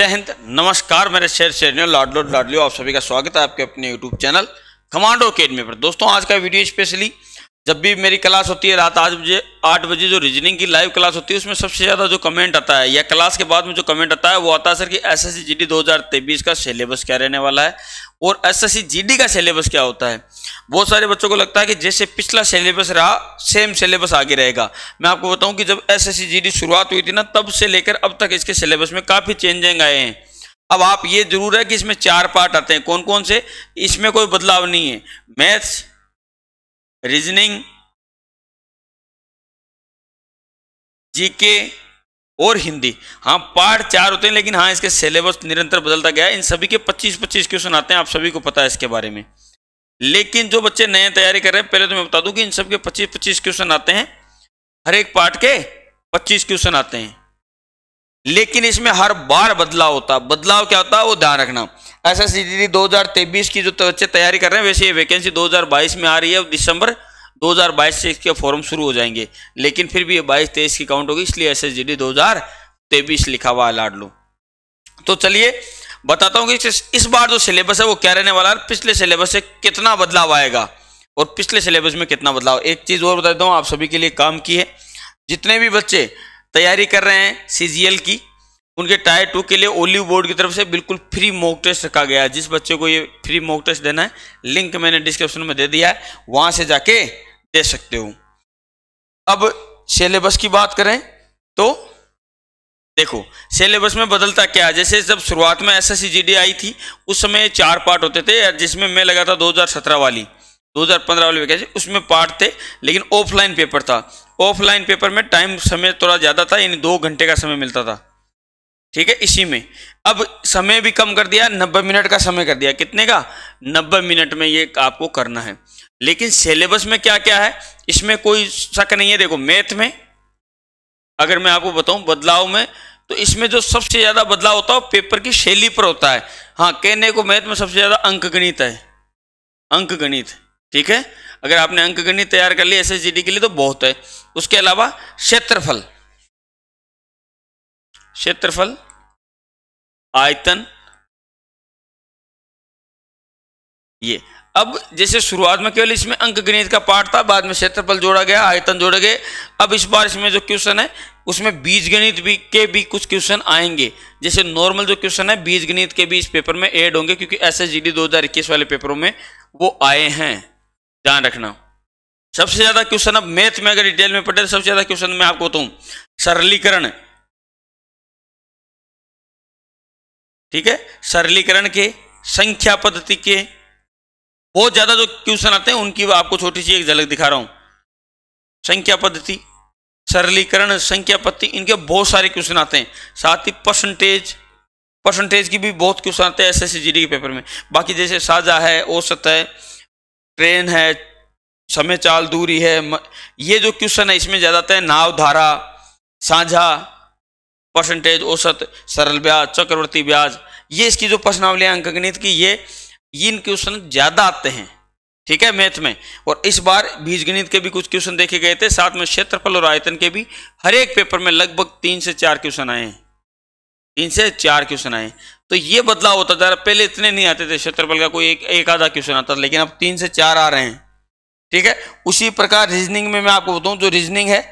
जय हिंद नमस्कार मेरे शेर लॉर्ड लाडलो लाडलियो आप सभी का स्वागत है आपके अपने यूट्यूब चैनल कमांडो अकेडमी पर दोस्तों आज का वीडियो स्पेशली जब भी मेरी क्लास होती है रात आठ बजे आठ बजे जो रीजनिंग की लाइव क्लास होती है उसमें सबसे ज़्यादा जो कमेंट आता है या क्लास के बाद में जो कमेंट आता है वो आता है सर कि S S C G D दो हज़ार का सिलेबस क्या रहने वाला है और S S C G D का सिलेबस क्या होता है बहुत सारे बच्चों को लगता है कि जैसे पिछला सिलेबस रहा सेम सिलेबस आगे रहेगा मैं आपको बताऊँ कि जब S S C G D शुरुआत हुई थी ना तब से लेकर अब तक इसके सिलेबस में काफ़ी चेंजिंग आए हैं अब आप ये जरूर है कि इसमें चार पार्ट आते हैं कौन कौन से इसमें कोई बदलाव नहीं है मैथ्स रीजनिंग जीके और हिंदी हाँ पार्ट चार होते हैं लेकिन हाँ इसके सिलेबस निरंतर बदलता गया इन सभी के 25-25 क्वेश्चन आते हैं आप सभी को पता है इसके बारे में लेकिन जो बच्चे नए तैयारी कर रहे हैं पहले तो मैं बता दूं कि इन सबके 25-25 क्वेश्चन आते हैं हर एक पार्ट के 25 क्वेश्चन आते हैं लेकिन इसमें हर बार बदलाव होता है बदलाव क्या होता है वो ध्यान रखना एस एस सी दो हजार तेईस की जो बच्चे तैयारी कर रहे हैं वैसे ये वैकेंसी 2022 में आ रही है दिसंबर 2022 से इसके फॉर्म शुरू हो जाएंगे लेकिन फिर भी ये बाईस तेईस की काउंट होगी इसलिए एस एस जी डी दो हजार तेईस लिखा हुआ अलाट लो तो चलिए बताता हूँ कि इस बार जो सिलेबस है वो क्या रहने वाला है पिछले सिलेबस से कितना बदलाव आएगा और पिछले सिलेबस में कितना बदलाव एक चीज़ और बता देता हूँ आप सभी के लिए काम की है जितने भी बच्चे तैयारी कर रहे हैं सीजीएल की उनके टायर टू के लिए ओलिव बोर्ड की तरफ से बिल्कुल फ्री मॉक टेस्ट रखा गया है जिस बच्चे को ये फ्री मॉक टेस्ट देना है लिंक मैंने डिस्क्रिप्शन में दे दिया है वहां से जाके दे सकते हो अब सिलेबस की बात करें तो देखो सिलेबस में बदलता क्या है जैसे जब शुरुआत में एस एस आई थी उस समय चार पार्ट होते थे जिसमें मैं लगा था दो वाली 2015 वाले वैकेंसी उसमें पार्ट थे लेकिन ऑफलाइन पेपर था ऑफलाइन पेपर में टाइम समय थोड़ा ज़्यादा था यानी दो घंटे का समय मिलता था ठीक है इसी में अब समय भी कम कर दिया नब्बे मिनट का समय कर दिया कितने का नब्बे मिनट में ये आपको करना है लेकिन सिलेबस में क्या क्या है इसमें कोई शक नहीं है देखो मैथ में अगर मैं आपको बताऊं बदलाव में तो इसमें जो सबसे ज़्यादा बदलाव होता है पेपर की शैली पर होता है हाँ कहने को मैथ में सबसे ज़्यादा अंक गणित है अंक गणित ठीक है अगर आपने अंक गणित तैयार कर लिया एस के लिए तो बहुत है उसके अलावा क्षेत्रफल क्षेत्रफल आयतन ये अब जैसे शुरुआत में केवल इसमें अंक गणित का पार्ट था बाद में क्षेत्रफल जोड़ा गया आयतन जोड़े गए अब इस बार इसमें जो क्वेश्चन है उसमें बीज गणित भी के भी कुछ क्वेश्चन आएंगे जैसे नॉर्मल जो क्वेश्चन है बीज गणित के भी इस पेपर में एड होंगे क्योंकि एस एस वाले पेपरों में वो आए हैं ध्यान रखना सबसे ज्यादा क्वेश्चन अब मैथ में अगर डिटेल में पढ़े तो सबसे ज्यादा क्वेश्चन मैं आपको बताऊं सरलीकरण ठीक है सरलीकरण के संख्या पद्धति के बहुत ज्यादा जो क्वेश्चन आते हैं उनकी आपको छोटी सी एक झलक दिखा रहा हूं संख्या पद्धति सरलीकरण संख्या पद्धति इनके बहुत सारे क्वेश्चन आते हैं साथ ही परसेंटेज परसेंटेज की भी बहुत क्वेश्चन आते हैं एस एस पेपर में बाकी जैसे साझा है औसत है ट्रेन है समय चाल दूरी है ये जो क्वेश्चन है इसमें ज़्यादातर नाव धारा साझा परसेंटेज औसत सरल ब्याज चक्रवर्ती ब्याज ये इसकी जो प्रश्नावली अंक गणित की ये इन क्वेश्चन ज़्यादा आते हैं ठीक है मैथ में और इस बार बीज गणित के भी कुछ क्वेश्चन देखे गए थे साथ में क्षेत्रफल और आयतन के भी हर एक पेपर में लगभग तीन से चार क्वेश्चन आए हैं तीन से चार क्वेश्चन आए तो ये बदलाव होता जा रहा पहले इतने नहीं आते थे क्षेत्रफल का कोई एक एक आधा क्वेश्चन आता था लेकिन अब तीन से चार आ रहे हैं ठीक है उसी प्रकार रीजनिंग में मैं आपको बताऊं जो रीजनिंग है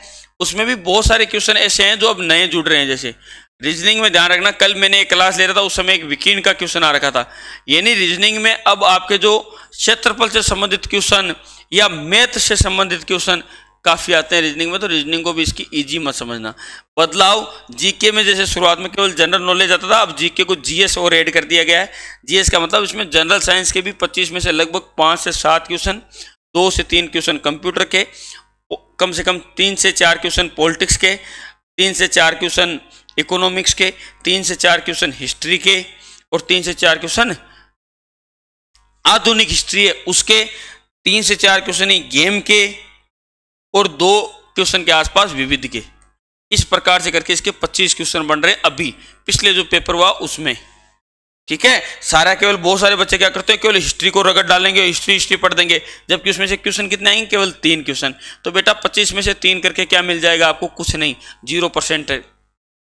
उसमें भी बहुत सारे क्वेश्चन ऐसे हैं जो अब नए जुड़ रहे हैं जैसे रीजनिंग में ध्यान रखना कल मैंने एक क्लास ले रहा था उस समय एक विकीर्ण का क्वेश्चन आ रखा था यानी रीजनिंग में अब आपके जो क्षेत्रफल से संबंधित क्वेश्चन या मैथ से संबंधित क्वेश्चन काफ़ी आते हैं रीजनिंग में तो रीजनिंग को भी इसकी इजी मत समझना बदलाव जीके में जैसे शुरुआत में केवल जनरल नॉलेज आता था अब जीके को जीएस और ऐड कर दिया गया है जीएस का मतलब इसमें जनरल साइंस के भी 25 में से लगभग पाँच से सात क्वेश्चन दो से तीन क्वेश्चन कंप्यूटर के कम से कम तीन से चार क्वेश्चन पॉलिटिक्स के तीन से चार क्वेश्चन इकोनॉमिक्स के तीन से चार क्वेश्चन हिस्ट्री के और तीन से चार क्वेश्चन आधुनिक हिस्ट्री है उसके तीन से चार क्वेश्चन गेम के और दो क्वेश्चन के आसपास विविध के इस प्रकार से करके इसके 25 क्वेश्चन बन रहे हैं अभी पिछले जो पेपर हुआ उसमें ठीक है सारा केवल बहुत सारे बच्चे क्या करते हैं केवल हिस्ट्री को रगड़ डालेंगे हिस्ट्री हिस्ट्री पढ़ देंगे जबकि उसमें से क्वेश्चन कितने आएंगे केवल तीन क्वेश्चन तो बेटा पच्चीस में से तीन करके क्या मिल जाएगा आपको कुछ नहीं जीरो परसेंट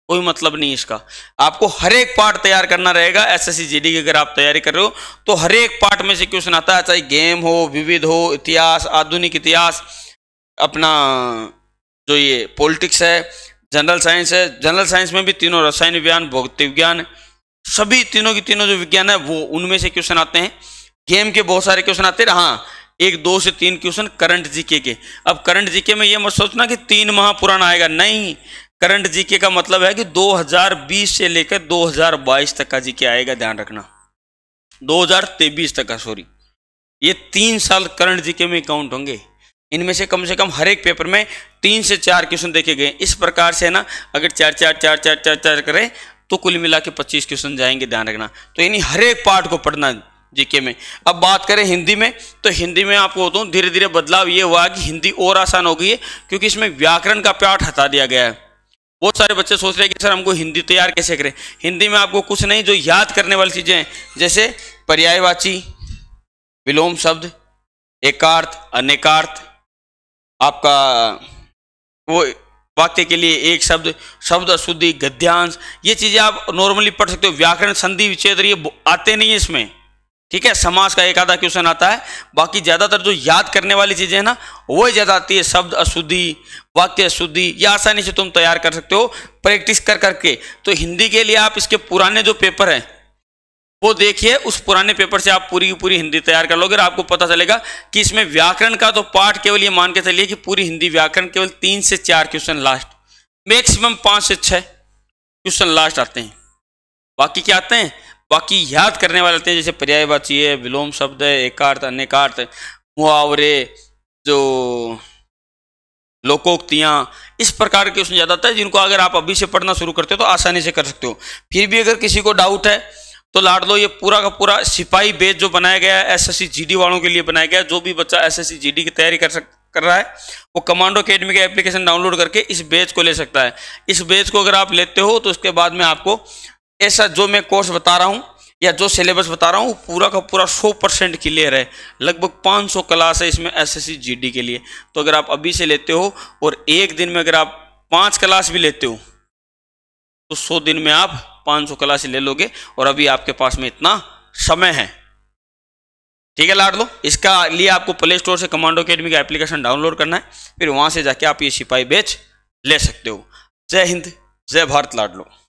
कोई मतलब नहीं इसका आपको हर एक पार्ट तैयार करना रहेगा एस एस की अगर आप तैयारी कर रहे हो तो हर एक पार्ट में से क्वेश्चन आता है चाहे गेम हो विविध हो इतिहास आधुनिक इतिहास अपना जो ये पॉलिटिक्स है जनरल साइंस है जनरल साइंस में भी तीनों रसायन विज्ञान भौतिक विज्ञान सभी तीनों की तीनों जो विज्ञान है वो उनमें से क्वेश्चन आते हैं गेम के बहुत सारे क्वेश्चन आते हैं हाँ एक दो से तीन क्वेश्चन करंट जीके के अब करंट जीके में ये मत सोचना कि तीन माह पुराना आएगा नहीं करंट जीके का मतलब है कि 2020 से लेकर 2022 तक का जीके आएगा ध्यान रखना 2023 तक का सॉरी ये तीन साल करंट जीके में काउंट होंगे इनमें से कम से कम हर एक पेपर में तीन से चार क्वेश्चन देखे गए इस प्रकार से है ना अगर चार चार चार चार चार चार करें तो कुल मिला के पच्चीस क्वेश्चन जाएंगे ध्यान रखना तो यानी हर एक पार्ट को पढ़ना जीके में अब बात करें हिंदी में तो हिंदी में आपको बताऊँ धीरे धीरे बदलाव ये हुआ कि हिंदी और आसान हो गई है क्योंकि इसमें व्याकरण का पार्ट हटा दिया गया है बहुत सारे बच्चे सोच रहे हैं कि सर हमको हिंदी तैयार कैसे करें हिंदी में आपको कुछ नहीं जो याद करने वाली चीज़ें हैं जैसे पर्यायवाची विलोम शब्द एकार्थ अनेकार्थ आपका वो वाक्य के लिए एक शब्द शब्द अशुद्धि गद्यांश ये चीज़ें आप नॉर्मली पढ़ सकते हो व्याकरण संधि विच्छेद ये आते नहीं है इसमें ठीक है समाज का एक आधा क्वेश्चन आता है बाकी ज़्यादातर जो याद करने वाली चीज़ें हैं ना वो ज़्यादा आती है शब्द अशुद्धि वाक्य अशुद्धि ये आसानी से तुम तैयार कर सकते हो प्रैक्टिस कर करके तो हिंदी के लिए आप इसके पुराने जो पेपर हैं वो देखिए उस पुराने पेपर से आप पूरी पूरी हिंदी तैयार कर लोगे और आपको पता चलेगा कि इसमें व्याकरण का तो पाठ केवल ये मान के चलिए कि पूरी हिंदी व्याकरण केवल तीन से चार क्वेश्चन लास्ट मैक्सिमम पाँच से छः क्वेश्चन लास्ट आते हैं बाकी क्या आते हैं बाकी याद करने वाले आते हैं जैसे पर्यायवाची है विलोम शब्द है एकार्थ अनेकार्थ मुहावरे जो लोकोक्तियाँ इस प्रकार के क्वेश्चन ज़्यादा आता है जिनको अगर आप अभी से पढ़ना शुरू करते हो तो आसानी से कर सकते हो फिर भी अगर किसी को डाउट है तो लाडलो ये पूरा का पूरा सिपाही बेच जो बनाया गया है एसएससी जीडी वालों के लिए बनाया गया है जो भी बच्चा एसएससी जीडी की तैयारी कर सक कर रहा है वो कमांडो अकेडमी का एप्लीकेशन डाउनलोड करके इस बेच को ले सकता है इस बेच को अगर आप लेते हो तो उसके बाद में आपको ऐसा जो मैं कोर्स बता रहा हूँ या जो सिलेबस बता रहा हूँ पूरा का पूरा 100 परसेंट क्लियर है लगभग 500 क्लास है इसमें एसएससी जीडी के लिए तो अगर आप अभी से लेते हो और एक दिन में अगर आप पाँच क्लास भी लेते हो तो सौ दिन में आप पाँच सौ क्लासे ले लोगे और अभी आपके पास में इतना समय है ठीक है लाड लो इसका लिए आपको प्ले स्टोर से कमांडो अकेडमी का एप्लीकेशन डाउनलोड करना है फिर वहां से जाके आप ये सिपाही बेच ले सकते हो जय हिंद जय भारत लाड लो